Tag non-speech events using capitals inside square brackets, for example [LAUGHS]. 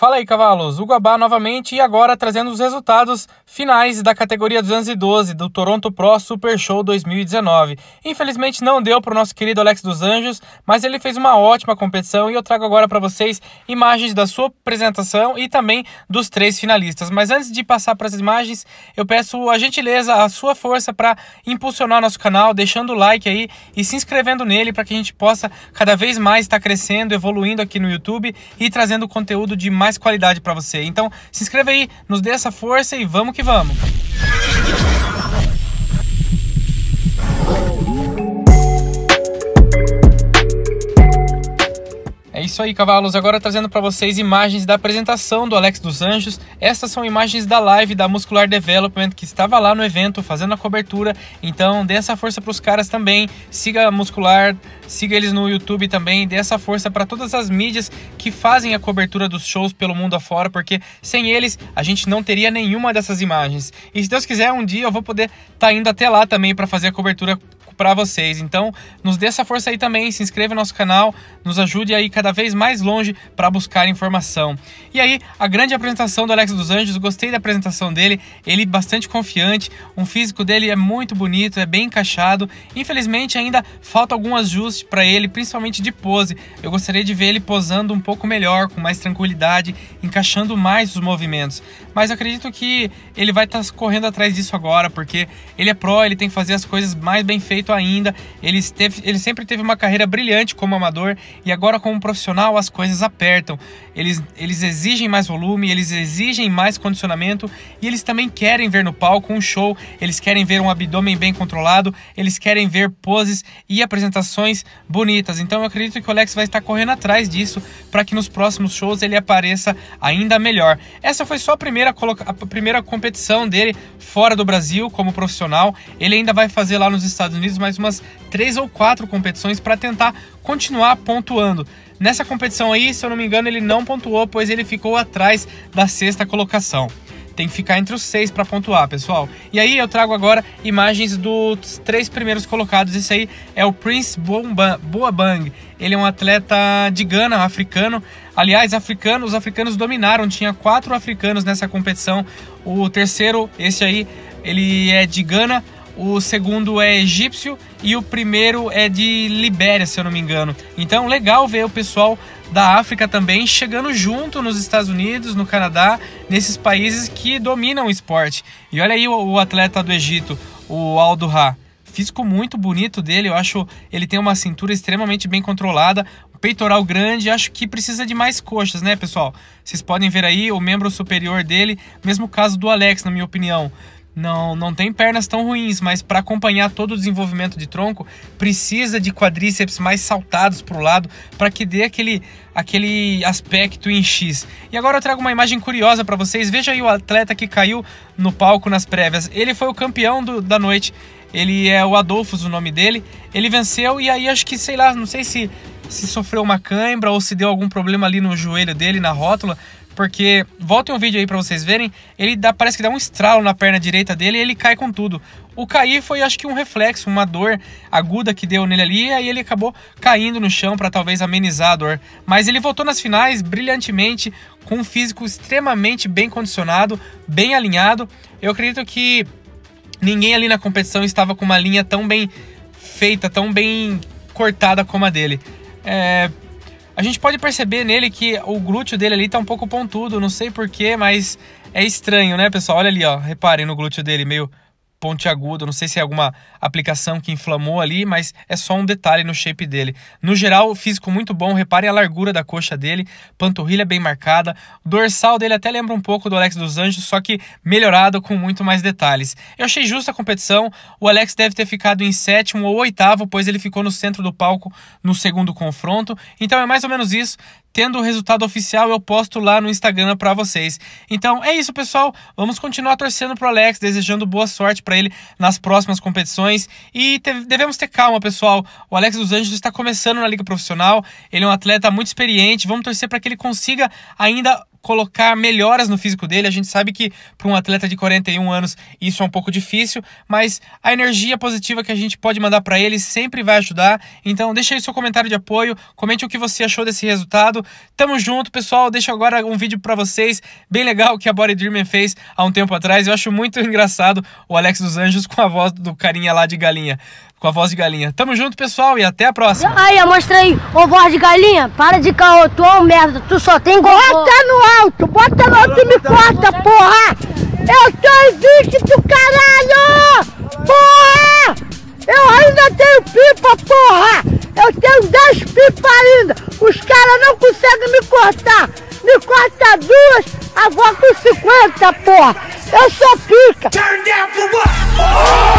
Fala aí, cavalos. O Guabá novamente e agora trazendo os resultados finais da categoria 212 do Toronto Pro Super Show 2019. Infelizmente não deu para o nosso querido Alex dos Anjos, mas ele fez uma ótima competição e eu trago agora para vocês imagens da sua apresentação e também dos três finalistas. Mas antes de passar para as imagens, eu peço a gentileza, a sua força para impulsionar nosso canal, deixando o like aí e se inscrevendo nele para que a gente possa cada vez mais estar tá crescendo, evoluindo aqui no YouTube e trazendo conteúdo de mais mais qualidade para você. Então, se inscreva aí, nos dê essa força e vamos que vamos. isso aí, cavalos. Agora trazendo para vocês imagens da apresentação do Alex dos Anjos. Estas são imagens da live da Muscular Development que estava lá no evento fazendo a cobertura. Então, dê essa força para os caras também. Siga a Muscular, siga eles no YouTube também. Dê essa força para todas as mídias que fazem a cobertura dos shows pelo mundo afora, porque sem eles a gente não teria nenhuma dessas imagens. E se Deus quiser, um dia eu vou poder estar tá indo até lá também para fazer a cobertura para vocês. Então, nos dê essa força aí também, se inscreva no nosso canal, nos ajude aí cada vez mais longe para buscar informação. E aí, a grande apresentação do Alex dos Anjos, gostei da apresentação dele, ele bastante confiante, um físico dele é muito bonito, é bem encaixado. Infelizmente, ainda falta algum ajuste para ele, principalmente de pose. Eu gostaria de ver ele posando um pouco melhor, com mais tranquilidade, encaixando mais os movimentos. Mas acredito que ele vai estar tá correndo atrás disso agora, porque ele é pró, ele tem que fazer as coisas mais bem feitas muito ainda. Ele, teve, ele sempre teve uma carreira brilhante como amador e agora como profissional as coisas apertam. Eles, eles exigem mais volume, eles exigem mais condicionamento e eles também querem ver no palco um show, eles querem ver um abdômen bem controlado, eles querem ver poses e apresentações bonitas. Então eu acredito que o Alex vai estar correndo atrás disso para que nos próximos shows ele apareça ainda melhor. Essa foi só a primeira, a primeira competição dele fora do Brasil como profissional. Ele ainda vai fazer lá nos Estados Unidos mais umas três ou quatro competições para tentar continuar pontuando. Nessa competição aí, se eu não me engano, ele não pontuou, pois ele ficou atrás da sexta colocação. Tem que ficar entre os seis para pontuar, pessoal. E aí eu trago agora imagens dos três primeiros colocados. Esse aí é o Prince Boabang. Ele é um atleta de Gana, africano. Aliás, africano, os africanos dominaram. Tinha quatro africanos nessa competição. O terceiro, esse aí, ele é de Gana o segundo é egípcio e o primeiro é de Libéria, se eu não me engano. Então, legal ver o pessoal da África também chegando junto nos Estados Unidos, no Canadá, nesses países que dominam o esporte. E olha aí o, atleta do Egito, o Aldo Ra. Físico muito bonito dele, eu acho ele tem uma cintura extremamente bem controlada, peitoral grande, acho que precisa de mais coxas, né, pessoal? Vocês podem ver aí o membro superior dele, mesmo caso do Alex, na minha opinião não, não tem pernas tão ruins, mas para acompanhar todo o desenvolvimento de tronco, precisa de quadríceps mais saltados para o lado para que dê aquele, aquele aspecto em X. E agora eu trago uma imagem curiosa para vocês. Veja aí o atleta que caiu no palco nas prévias. Ele foi o campeão do, da noite. Ele é o Adolfos, o nome dele. Ele venceu e aí acho que, sei lá, não sei se, se sofreu uma cãibra ou se deu algum problema ali no joelho dele, na rótula porque, voltem um vídeo aí para vocês verem, ele dá, parece que dá um estralo na perna direita dele e ele cai com tudo. O cair foi, acho que, um reflexo, uma dor aguda que deu nele ali, e aí ele acabou caindo no chão para talvez amenizar a dor. Mas ele voltou nas finais brilhantemente, com um físico extremamente bem condicionado, bem alinhado. Eu acredito que ninguém ali na competição estava com uma linha tão bem feita, tão bem cortada como a dele. É, a gente pode perceber nele que o glúteo dele ali tá um pouco pontudo, não sei porquê, mas é estranho, né, pessoal? Olha ali, ó, reparem no glúteo dele, meio ponte aguda, não sei se é alguma aplicação que inflamou ali, mas é só um detalhe no shape dele. No geral, físico muito bom, reparem a largura da coxa dele, panturrilha bem marcada, o dorsal dele até lembra um pouco do Alex dos Anjos, só que melhorado com muito mais detalhes. Eu achei justa a competição, o Alex deve ter ficado em sétimo ou oitavo, pois ele ficou no centro do palco no segundo confronto, então é mais ou menos isso, tendo o resultado oficial, eu posto lá no Instagram para vocês. Então é isso, pessoal. Vamos continuar torcendo pro Alex, desejando boa sorte para ele nas próximas competições. E te devemos ter calma, pessoal. O Alex dos Anjos está começando na Liga Profissional. Ele é um atleta muito experiente. Vamos torcer para que ele consiga ainda colocar melhoras no físico dele. A gente sabe que para um atleta de 41 anos isso é um pouco difícil, mas a energia positiva que a gente pode mandar para ele sempre vai ajudar. Então, deixa aí seu comentário de apoio, comente o que você achou desse resultado. Tamo junto, pessoal. Deixa agora um vídeo para vocês, bem legal que a Body Dreamer fez há um tempo atrás. Eu acho muito [LAUGHS] engraçado o Alex dos Anjos com a voz do carinha lá de galinha com a voz de galinha. Tamo junto, pessoal, e até a próxima. Aí, mostra aí, ô voz de galinha, para de caô, tu é um merda, tu só tem gol. Bota no alto, bota no alto e me corta, porra! Eu tô invicto do caralho! Porra! Eu ainda tenho pipa, porra! Eu tenho 10 pipas ainda! Os caras não conseguem me cortar! Me corta duas, a voz com 50, porra! Eu sou pica! Turn down for what?